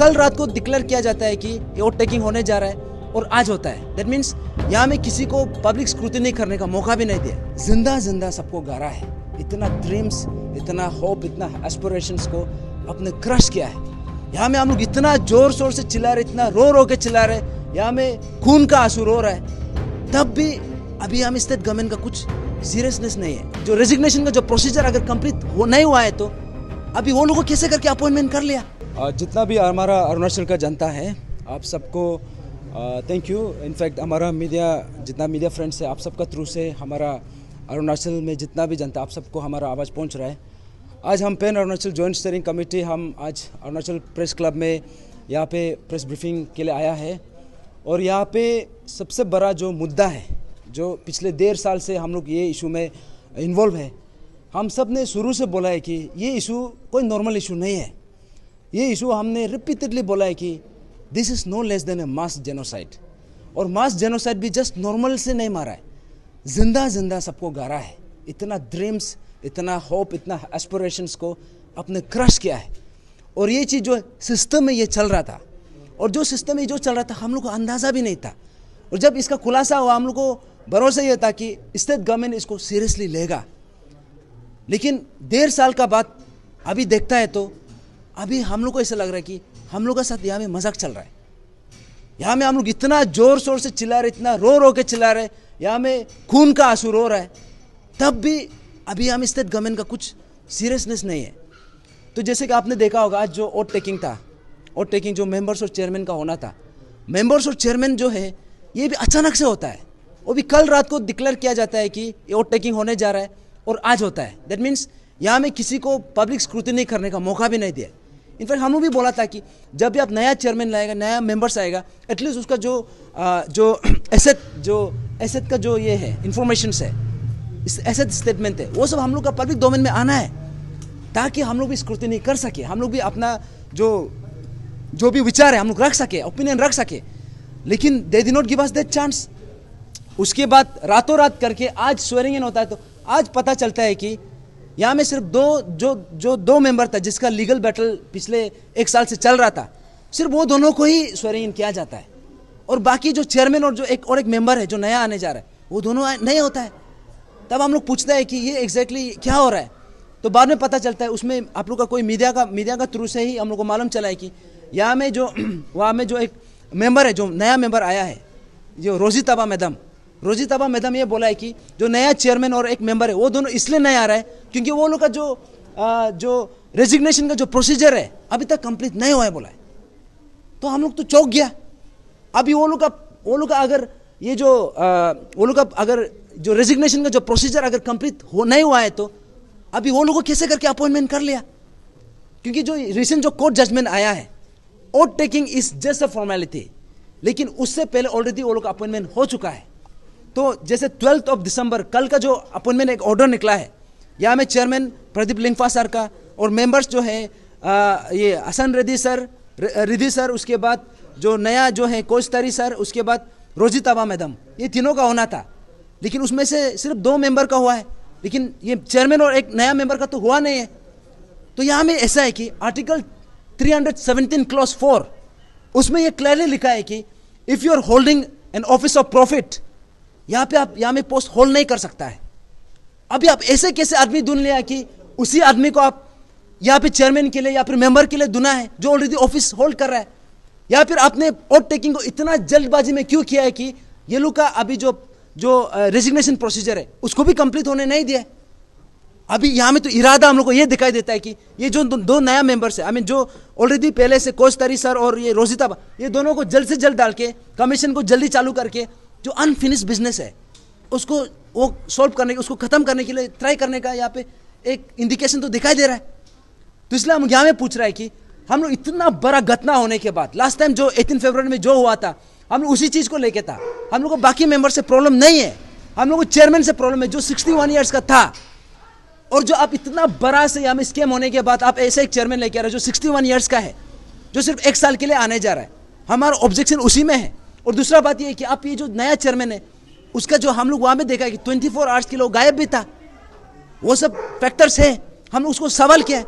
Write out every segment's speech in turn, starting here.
कल रात को डिक्लेयर किया जाता है कि वोट टेकिंग होने जा रहा है और आज होता है दैट मीन्स यहाँ में किसी को पब्लिक स्क्रूटनी करने का मौका भी नहीं दिया जिंदा जिंदा सबको गारा है इतना ड्रीम्स इतना होप इतना एस्पोरेशंस को अपने क्रश किया है यहाँ में हम लोग इतना जोर शोर से चिल्ला रहे इतना रो रो के चिल्ला रहे यहाँ में खून का आंसू रो रहा है तब भी अभी हम स्टेट गवर्नमेंट का कुछ सीरियसनेस नहीं है जो रेजिग्नेशन का जो प्रोसीजर अगर कंप्लीट हो नहीं हुआ है तो अभी वो लोगों कैसे करके अपॉइंटमेंट कर लिया जितना भी हमारा अरुणाचल का जनता है आप सबको थैंक यू इनफैक्ट हमारा मीडिया जितना मीडिया फ्रेंड्स है आप सबका थ्रू से हमारा अरुणाचल में जितना भी जनता आप सबको हमारा आवाज़ पहुंच रहा है आज हम pan Arunachal joint steering committee हम आज अरुणाचल प्रेस क्लब में यहाँ पे प्रेस ब्रीफिंग के लिए आया है और यहाँ पे सबसे बड़ा जो मुद्दा है जो पिछले डेढ़ साल से हम लोग ये इशू में इन्वॉल्व है हम सब ने शुरू से बोला है कि ये इशू कोई नॉर्मल इशू नहीं है ये इशू हमने रिपीटेडली बोला है कि this is no less than a mass genocide और मास जेनोसाइड भी जस्ट नॉर्मल से नहीं मारा है जिंदा जिंदा सबको गारा है इतना ड्रीम्स इतना होप इतना एस्परेशंस को अपने क्रश किया है और ये चीज़ जो सिस्टम में ये चल रहा था और जो सिस्टम में जो चल रहा था हम लोग को अंदाज़ा भी नहीं था और जब इसका खुलासा हुआ हम लोग को भरोसा ये था कि स्टेट गवर्नमेंट इसको सीरियसली लेगा लेकिन डेढ़ साल का बाद अभी देखता है तो अभी हम लोग को ऐसा लग रहा है कि हम लोग के साथ यहाँ में मजाक चल रहा है यहाँ में हम लोग इतना जोर शोर से चिल्ला रहे इतना रो रो के चिल्ला रहे यहाँ में खून का आंसू रो रहा है तब भी अभी हम स्टेट गवर्नमेंट का कुछ सीरियसनेस नहीं है तो जैसे कि आपने देखा होगा आज जो वोट टेकिंग था वोट टेकिंग जो मेंबर्स और चेयरमैन का होना था मेंबर्स और चेयरमैन जो है ये भी अचानक से होता है वो भी कल रात को डिक्लेयर किया जाता है कि ये वोट टेकिंग होने जा रहा है और आज होता है दैट मीन्स यहाँ में किसी को पब्लिक स्क्रूटनी करने का मौका भी नहीं दिया इनफैक्ट हमें भी बोला था कि जब भी आप नया चेयरमैन लाएगा नया मेंबर्स आएगा एटलीस्ट उसका जो आ, जो एसेट जो एसेट का जो ये है इंफॉर्मेशन है एसेट स्टेटमेंट है वो सब हम लोग का पब्लिक डोमेन में आना है ताकि हम लोग भी स्क्रूटनी कर सके हम लोग भी अपना जो जो भी विचार है हम लोग रख सके ओपिनियन रख सके लेकिन they did not give us that chance उसके बाद रातों रात करके आज स्वेरिंग इन होता है तो आज पता चलता है कि यहाँ में सिर्फ दो जो जो दो मेंबर था जिसका लीगल बैटल पिछले एक साल से चल रहा था सिर्फ वो दोनों को ही स्वरीन किया जाता है और बाकी जो चेयरमैन और जो एक और एक मेंबर है जो नया आने जा रहा है वो दोनों नहीं होता है तब हम लोग पूछते हैं कि ये एग्जैक्टली exactly क्या हो रहा है तो बाद में पता चलता है उसमें आप लोग का कोई मीडिया का मीडिया का थ्रू से ही हम लोग को मालूम चला है कि यहाँ में जो वहाँ में जो एक मेंबर है जो नया मेंबर आया है जो रोजी तबा मैडम रोजिताबा मैडम ये बोला है कि जो नया चेयरमैन और एक मेंबर है वो दोनों इसलिए नहीं आ रहा है क्योंकि वो लोग का जो आ, जो रेजिग्नेशन का जो प्रोसीजर है अभी तक कंप्लीट नहीं हुआ है बोला है तो हम लोग तो चौक गया अभी वो लोग का वो लोग का अगर ये जो आ, वो लोग का अगर जो रेजिग्नेशन का जो प्रोसीजर अगर कंप्लीट हो नहीं हुआ है तो अभी वो लोग कैसे करके अपॉइंटमेंट कर लिया क्योंकि जो रिसेंट जो कोर्ट जजमेंट आया है oath taking is just a formality लेकिन उससे पहले ऑलरेडी वो लोग का अपॉइंटमेंट हो चुका है तो जैसे ट्वेल्थ ऑफ दिसंबर कल का जो अपॉइंटमेंट एक ऑर्डर निकला है यहाँ में चेयरमैन प्रदीप लिंगफा सर का और मेंबर्स जो है आ, ये हसन रिधि सर रिधि सर उसके बाद जो नया जो है कोचतरी सर उसके बाद रोजी तबा मैडम ये तीनों का होना था लेकिन उसमें से सिर्फ दो मेंबर का हुआ है लेकिन ये चेयरमैन और एक नया मेंबर का तो हुआ नहीं है तो यहाँ में ऐसा है कि आर्टिकल 317 क्लॉस फोर उसमें ये क्लियरली लिखा है कि if you are holding an office of profit यहाँ पे आप यहाँ में पोस्ट होल्ड नहीं कर सकता है अभी आप ऐसे कैसे आदमी ढूंढ लिया कि उसी आदमी को आप या फिर चेयरमैन के लिए या फिर मेंबर के लिए दुना है जो ऑलरेडी ऑफिस होल्ड कर रहा है या फिर आपने वोट टेकिंग को इतना जल्दबाजी में क्यों किया है कि ये लोग का अभी जो जो रेजिग्नेशन प्रोसीजर है उसको भी कंप्लीट होने नहीं दिया अभी यहाँ में तो इरादा हम लोग को ये दिखाई देता है कि ये जो दो, दो नया मेंबर्स है आई मीन जो ऑलरेडी पहले से कोच तरी सर और ये रोजिता ये दोनों को जल्द से जल्द डाल के कमीशन को जल्दी चालू करके जो अनफिनिश बिजनेस है उसको वो सॉल्व करने के उसको ख़त्म करने के लिए ट्राई करने का यहाँ पे एक इंडिकेशन तो दिखाई दे रहा है तो इसलिए हम यहाँ में पूछ रहा है कि हम लोग इतना बड़ा घटना होने के बाद लास्ट टाइम जो एटीन फेबर में जो हुआ था हम लोग उसी चीज़ को लेके था हम लोग को बाकी मेंबर से प्रॉब्लम नहीं है हम लोग को चेयरमैन से प्रॉब्लम है जो सिक्सटी वन ईयर्स का था और जो आप इतना बड़ा से यहाँ स्कैम स्केम होने के बाद आप ऐसे एक चेयरमैन लेके आ रहे हो जो सिक्सटी वन ईयर्स का है जो सिर्फ एक साल के लिए आने जा रहा है हमारा ऑब्जेक्शन उसी में है और दूसरा बात ये कि आप ये जो नया चेयरमैन है उसका जो हम लोग वहाँ में देखा है कि ट्वेंटी फोर आवर्स के लोग गायब भी था वो सब फैक्टर्स है हम उसको सवाल किया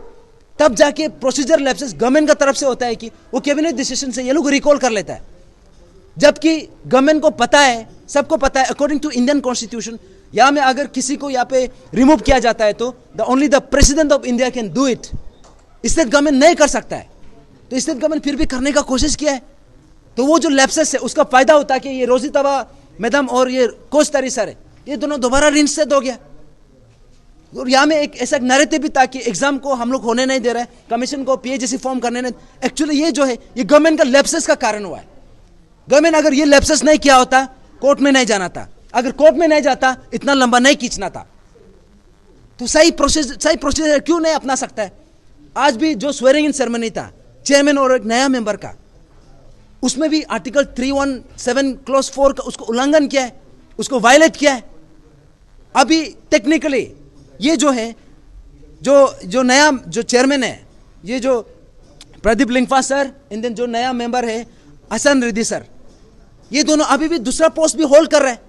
तब जाके प्रोसीजर लैप्सेस गवर्नमेंट का तरफ से होता है कि वो कैबिनेट डिसीजन से ये लोग रिकॉल कर लेता है जबकि गवर्नमेंट को पता है सबको पता है अकॉर्डिंग टू इंडियन कॉन्स्टिट्यूशन यहाँ में अगर किसी को यहाँ पे रिमूव किया जाता है तो the only the president of India can do it state government नहीं कर सकता है तो स्टेट गवर्नमेंट फिर भी करने का कोशिश किया है तो वो जो लेप्सेस है उसका फ़ायदा होता कि ये रोजी तबा मैदम और ये कोच तारी सर है ये दोनों दोबारा रिंस से दो गया और यहाँ में एक ऐसा नरेते भी था कि एग्ज़ाम को हम लोग होने नहीं दे रहे हैं कमीशन को पी फॉर्म करने नहीं एक्चुअली ये जो है ये गवर्नमेंट का लेप्सेस का कारण हुआ है गवर्नमेंट अगर ये लेप्सेस नहीं किया होता कोर्ट में नहीं जाना था अगर कोर्ट में नहीं जाता इतना लंबा नहीं खींचना था तो सही प्रोसेस सही प्रोसीजर क्यों नहीं अपना सकता है आज भी जो स्वेरिंग इन सेरेमनी था चेयरमैन और एक नया मेंबर का उसमें भी आर्टिकल 317 क्लॉज फोर का उसको उल्लंघन किया है उसको वायलेट किया है अभी टेक्निकली ये जो है जो जो नया जो चेयरमैन है ये जो Pradeep Lingfa sir and then जो नया मेंबर है हसन रिद्धि सर ये दोनों अभी भी दूसरा पोस्ट भी होल्ड कर रहे हैं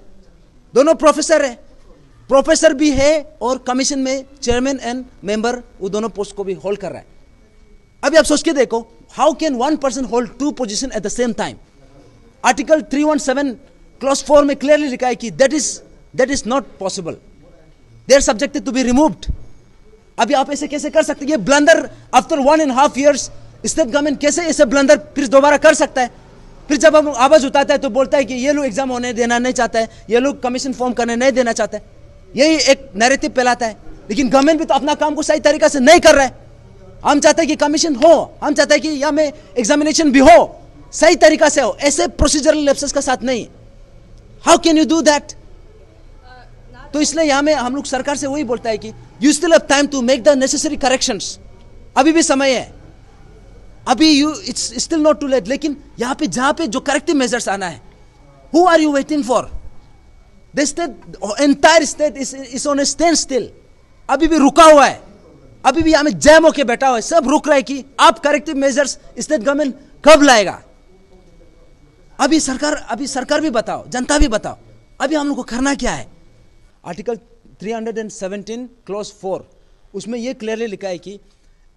दोनों प्रोफेसर है प्रोफेसर भी है और कमीशन में चेयरमैन एंड मेंबर वो दोनों पोस्ट को भी होल्ड कर रहा है अभी आप सोच के देखो How can one person hold two position at the same time? Article 317 clause 4 में clearly लिखा है कि that is that is not possible. They are subjected to be removed. abhi aap aise kaise kar sakte हैं blunder after one and half years state government kaise aise blunder blunder dobara kar sakta hai फिर जब हम आवाज उठाता है तो बोलता है कि ये लोग एग्जाम होने देना नहीं चाहता है ये लोग कमीशन फॉर्म करने नहीं देना चाहते यही एक नैरेटिव फैलाता है लेकिन गवर्नमेंट भी तो अपना काम को सही तरीके से नहीं कर रहा है हम चाहते हैं कि कमीशन हो हम चाहते हैं कि या में एग्जामिनेशन भी हो सही तरीका से हो ऐसे प्रोसीजरल लेप्सेस के साथ नहीं how can you do that तो इसलिए यहाँ में हम लोग सरकार से वही बोलता है कि you still have time to make the necessary corrections अभी भी समय है अभी you it's still not too late लेकिन यहाँ पे जहाँ पे जो करेक्टिव मेजर्स आना है who are you waiting for the state entire state is on a standstill अभी भी रुका हुआ है अभी भी हमें जैम होके बैठा हुआ है सब रुक रहा है कि आप करेक्टिव मेजर्स स्टेट गवर्नमेंट कब लाएगा अभी सरकार अभी सरकार भी बताओ जनता भी बताओ अभी हम लोग को करना क्या है आर्टिकल 317 क्लॉज 4 उसमें यह क्लियरली लिखा है कि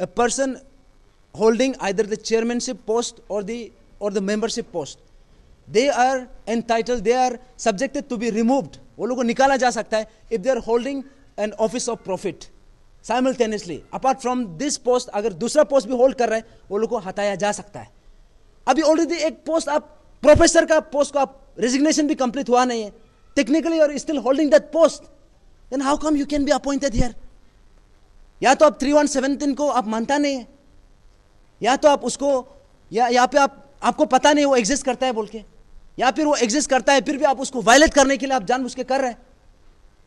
a person holding either the chairmanship post और द और the membership post they are an title they are subjected to be removed वो लोग को निकाला जा सकता है if they are holding an office of profit simultaneously apart from this post अगर दूसरा पोस्ट भी होल्ड कर रहे हैं वो लोग को हटाया जा सकता है अभी ऑलरेडी एक पोस्ट आप प्रोफेसर का पोस्ट को आप रेजिग्नेशन भी कंप्लीट हुआ नहीं है टेक्निकली और still holding that post then how come you can be appointed here या तो आप थ्री वन सेवनटीन को आप मानता नहीं है या तो आप उसको या यहाँ पे आप आपको पता नहीं वो एग्जिस्ट करता है बोल के या फिर वो एग्जिस्ट करता है फिर भी आप उसको वायलेट करने के लिए आप जान के कर रहे हैं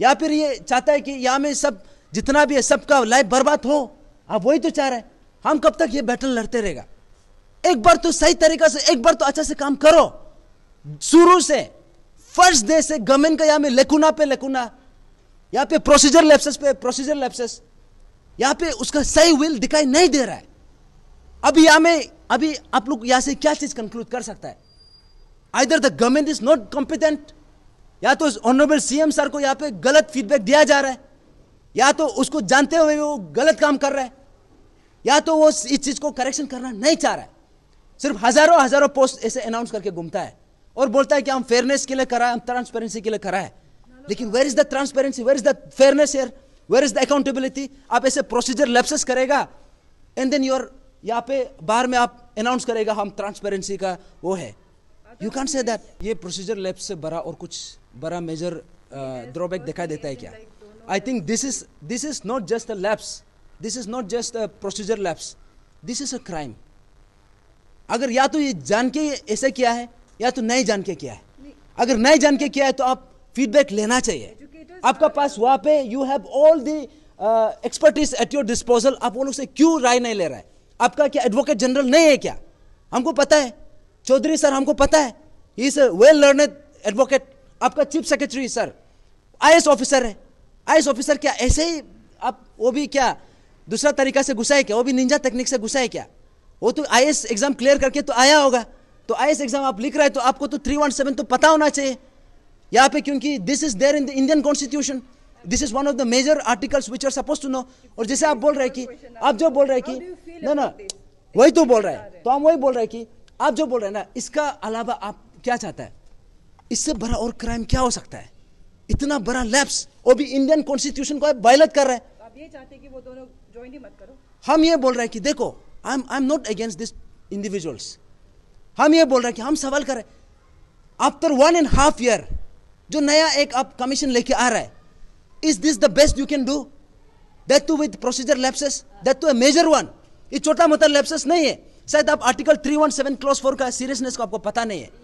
या फिर ये चाहता है कि यहाँ में सब जितना भी है सबका लाइफ बर्बाद हो आप वही तो चाह रहे हैं हम कब तक ये बैटल लड़ते रहेगा एक बार तो सही तरीका से एक बार तो अच्छा से काम करो शुरू से फर्स्ट डे से गवर्नमेंट का यहां में लेकुना पे लेकुना यहाँ पे प्रोसीजर लेप्सेस पे प्रोसीजर लेप्सेस यहाँ पे उसका सही विल दिखाई नहीं दे रहा है अभी यहां में अभी आप लोग यहाँ से क्या चीज कंक्लूड कर सकता है either the government is not competent या तो ऑनरेबल सीएम सर को यहां पे गलत फीडबैक दिया जा रहा है या तो उसको जानते हुए वो गलत काम कर रहा है या तो वो इस चीज को करेक्शन करना नहीं चाह रहा है सिर्फ हजारों हजारों पोस्ट ऐसे अनाउंस करके घूमता है और बोलता है कि हम फेयरनेस के लिए करा है हम ट्रांसपेरेंसी के लिए करा है लेकिन where is the transparency where is the fairness air where is the accountability आप ऐसे प्रोसीजर लेप्सेस करेगा एंड देन योर यहाँ पे बाहर में आप अनाउंस करेगा हम ट्रांसपेरेंसी का वो है यू कैन से दैट ये प्रोसीजर लेप्स से बड़ा और कुछ बड़ा मेजर ड्रॉबैक uh, दिखाई देता है क्या I think this is this is not just a lapse. This is not just a procedure lapse. This is a crime. अगर या तो ये जान के ऐसे किया है या तो नहीं जान के किया है अगर नहीं जान के किया है तो आप फीडबैक लेना चाहिए आपका पास वहां पे you have all the expertise at your disposal आप वो लोग से क्यों राय नहीं ले रहा है आपका क्या एडवोकेट जनरल नहीं है क्या हमको पता है चौधरी सर हमको पता है is a well learned advocate आपका chief secretary sir I officer है आई ऑफिसर क्या ऐसे ही आप वो भी क्या दूसरा तरीका से घुसा है क्या वो भी निंजा तकनीक से घुसा है क्या वो तो आई एग्जाम क्लियर करके तो आया होगा तो आई एग्जाम आप लिख रहे हैं तो आपको तो थ्री वन सेवन तो पता होना चाहिए यहाँ पे क्योंकि this is there in the Indian constitution this is one of the major articles which are suppose to know और जैसे आप बोल रहे कि आप जो बोल रहे कि ना ना वही तो बोल रहे हैं तो हम वही बोल रहे हैं कि आप जो बोल रहे हैं ना इसका अलावा आप क्या चाहता है इससे बड़ा और क्राइम क्या हो सकता है इतना बड़ा लैप्स वो भी इंडियन कॉन्स्टिट्यूशन को आप वायलेट कर रहे हैं तो आप ये चाहते कि वो दोनों ज्वाइन ही मत करो हम ये बोल रहे हैं कि देखो I am I am not against this individuals हम ये बोल रहे हैं कि हम सवाल करें after one and half year जो नया एक आप कमीशन लेके आ रहा है is this the best you can do that too with procedure lapses that too a major one ये छोटा मोटा लैप्सेस नहीं है शायद आप आर्टिकल 317 क्लॉज 4 का सीरियसनेस को आपको पता नहीं है